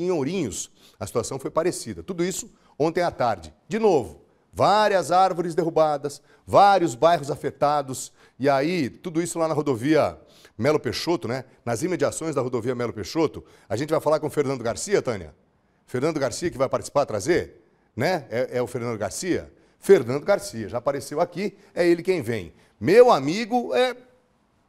em Ourinhos, a situação foi parecida. Tudo isso ontem à tarde. De novo, várias árvores derrubadas, vários bairros afetados. E aí, tudo isso lá na rodovia Melo Peixoto, né? Nas imediações da rodovia Melo Peixoto. A gente vai falar com o Fernando Garcia, Tânia. Fernando Garcia que vai participar, trazer, né? É, é o Fernando Garcia? Fernando Garcia, já apareceu aqui, é ele quem vem. Meu amigo, é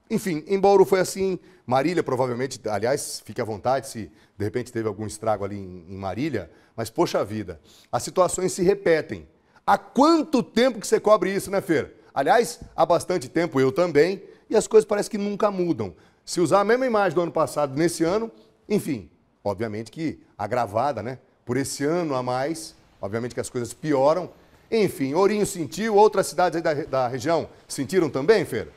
enfim, em Bauru foi assim. Marília provavelmente, aliás, fique à vontade se de repente teve algum estrago ali em, Marília, mas poxa vida, as situações se repetem. Há quanto tempo que você cobre isso, né, Fer? Aliás, há bastante tempo eu também, e as coisas parece que nunca mudam. Se usar a mesma imagem do ano passado nesse ano, enfim, obviamente que agravada, né? Por esse ano a mais, obviamente que as coisas pioram. Enfim, Ourinho sentiu, outras cidades da, da região sentiram também, Fer?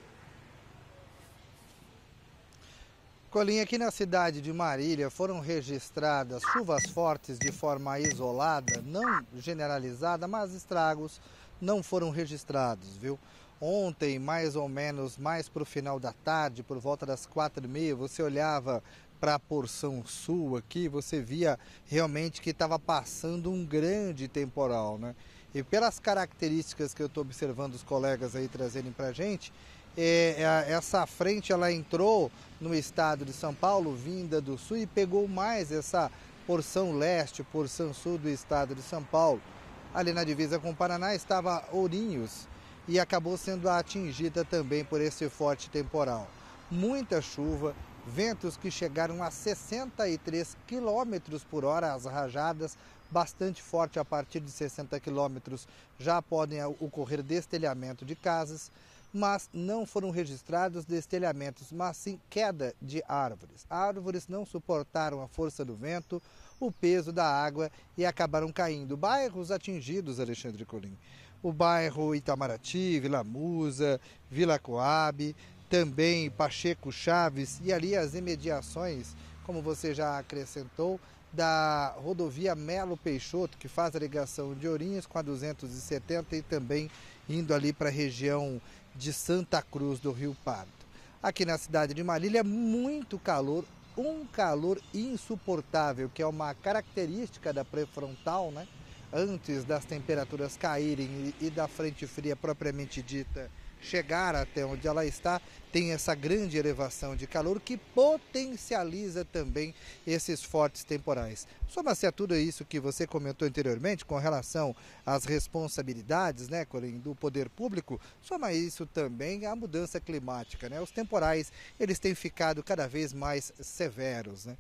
Colinha, aqui na cidade de Marília foram registradas chuvas fortes de forma isolada, não generalizada, mas estragos não foram registrados, viu? Ontem, mais ou menos, mais para o final da tarde, por volta das quatro e meia, você olhava para a porção sul aqui, você via realmente que estava passando um grande temporal, né? E pelas características que eu estou observando os colegas aí trazerem para gente, é, é, essa frente ela entrou no estado de São Paulo, vinda do sul, e pegou mais essa porção leste, porção sul do estado de São Paulo. Ali na divisa com o Paraná estava Ourinhos e acabou sendo atingida também por esse forte temporal. Muita chuva, ventos que chegaram a 63 km por hora, as rajadas bastante forte a partir de 60 km já podem eh, ocorrer destelhamento de casas mas não foram registrados destelhamentos, mas sim queda de árvores. Árvores não suportaram a força do vento, o peso da água e acabaram caindo. Bairros atingidos, Alexandre Colim. O bairro Itamaraty, Vila Musa, Vila Coab, também Pacheco Chaves e ali as imediações, como você já acrescentou, da rodovia Melo Peixoto, que faz a ligação de Ourinhos com a 270 e também indo ali para a região de Santa Cruz do Rio Pardo. Aqui na cidade de Marília, muito calor, um calor insuportável, que é uma característica da pré-frontal, né? Antes das temperaturas caírem e da frente fria propriamente dita chegar até onde ela está, tem essa grande elevação de calor que potencializa também esses fortes temporais. Soma-se a tudo isso que você comentou anteriormente com relação às responsabilidades né, do poder público, soma isso também a mudança climática. Né? Os temporais eles têm ficado cada vez mais severos. Né?